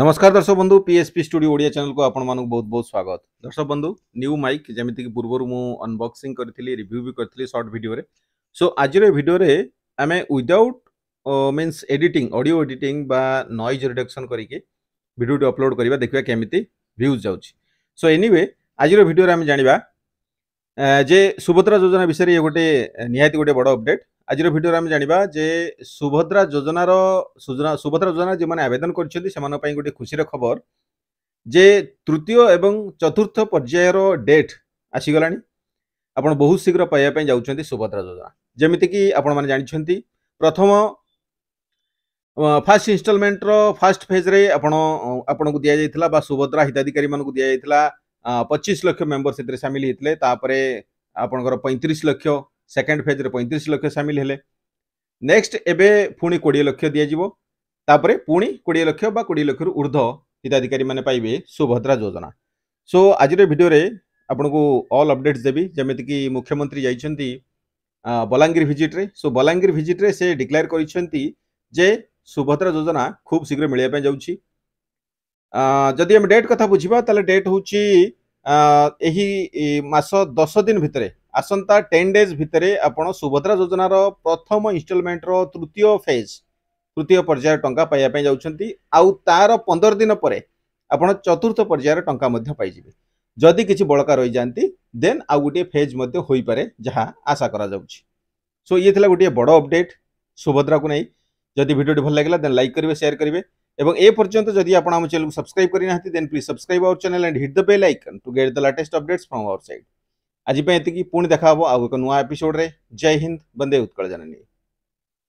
ନମସ୍କାର ଦର୍ଶକ ବନ୍ଧୁ ପିଏସ୍ପି ଷ୍ଟୁଡ଼ିଓ ଓଡ଼ିଆ ଚ୍ୟାନେଲକୁ ଆପଣମାନଙ୍କୁ ବହୁତ ବହୁତ ସ୍ୱାଗତ ଦର୍ଶକ ବନ୍ଧୁ ନ୍ୟୁ ମାଇକ୍ ଯେମିତିକି ପୂର୍ବରୁ ମୁଁ ଅନବକ୍ସିଂ କରିଥିଲି ରିଭ୍ୟୁ ବି କରିଥିଲି ସର୍ଟ ଭିଡ଼ିଓରେ ସୋ ଆଜିର ଭିଡ଼ିଓରେ ଆମେ without means editing audio editing ବା ନଏଜ୍ ରିଡକ୍ସନ୍ କରିକି ଭିଡ଼ିଓଟି ଅପଲୋଡ଼ କରିବା ଦେଖିବା କେମିତି ଭ୍ୟୁଜ୍ ଯାଉଛି ସୋ ଏନିୱେ ଆଜିର ଭିଡ଼ିଓରେ ଆମେ ଜାଣିବା ଯେ ସୁଭଦ୍ରା ଯୋଜନା ବିଷୟରେ ଇଏ ଗୋଟେ ନିହାତି ଗୋଟେ ବଡ଼ ଅପଡ଼େଟ୍ আজির ভিডিওরে আমি জাঁয়া যে সুভদ্রা যোজনার সুভদ্রা যোজনা যে মানে আবেদন করছেন সে গোটে খুশির খবর যে তৃতীয় এবং চতুর্থ পর্যায়ের ডেট আসিগলা আপনার বহু শীঘ্র পাইবা যাচ্ছেন সুভদ্রা যোজনা যেমিতিকি আপনার জাঁচান প্রথম ফার্স্ট ইনস্টলমেন্টর ফার্স্ট ফেজ্রে আপনার আপনার দিয়েছিল বা সুভদ্রা হিতাধিকারী মানুষ দিয়েছিল পঁচিশ লক্ষ মেম্বর সেতরে সামিল হয়েছে তাপরে আপনার পঁয়ত্রিশ লক্ষ सेकेंड फेज पैंतीस लक्ष सामिल है नेक्स्ट एवं पुणी कोड़े लक्ष दिजाव पुणी कोड़े लक्ष कोड़े लक्ष ऊर्ध हिताधिकारी मैंने पाइबे सुभद्रा योजना सो आज भिडियो आपको अल अपडेट्स देवी जमीक मुख्यमंत्री जा बलांगीर भिजिट्रे सो बलांगीर भिजिट्रे से डिक्लेयर कर सुभद्रा योजना खूब शीघ्र मिलवाप जदि डेट कथा बुझा तेल डेट हूँ मस दस दिन भितर ଆସନ୍ତା ଟେନ୍ ଡେଜ୍ ଭିତରେ ଆପଣ ସୁଭଦ୍ରା ଯୋଜନାର ପ୍ରଥମ ଇନଷ୍ଟଲମେଣ୍ଟର ତୃତୀୟ ଫେଜ୍ ତୃତୀୟ ପର୍ଯ୍ୟାୟ ଟଙ୍କା ପାଇବା ପାଇଁ ଯାଉଛନ୍ତି ଆଉ ତାର ପନ୍ଦର ଦିନ ପରେ ଆପଣ ଚତୁର୍ଥ ପର୍ଯ୍ୟାୟର ଟଙ୍କା ମଧ୍ୟ ପାଇଯିବେ ଯଦି କିଛି ବଳକା ରହିଯାଆନ୍ତି ଦେନ୍ ଆଉ ଗୋଟିଏ ଫେଜ୍ ମଧ୍ୟ ହୋଇପାରେ ଯାହା ଆଶା କରାଯାଉଛି ସୋ ଇଏ ଥିଲା ଗୋଟିଏ ବଡ଼ ଅପଡେଟ୍ ସୁଭଦ୍ରାକୁ ନେଇ ଯଦି ଭିଡ଼ିଓଟି ଭଲ ଲାଗିଲା ଦେନ୍ ଲାଇକ୍ କରିବେ ସେୟାର କରିବେ এবং এ পর্যন্ত যদি আপনার আমার চ্যানেলকে সাবস্ক্রাইব করে না দেন please subscribe our channel and hit the bell icon to get the latest updates from our side ଆଜି ପାଇଁ ଏତିକି ପୁଣି ଦେଖା ହେବ ଆଉ ଏକ ନୂଆ ଏପିସୋଡ଼ରେ ଜୟ ହିନ୍ଦ ବନ୍ଦେ ଉତ୍କଳ ଜନନୀ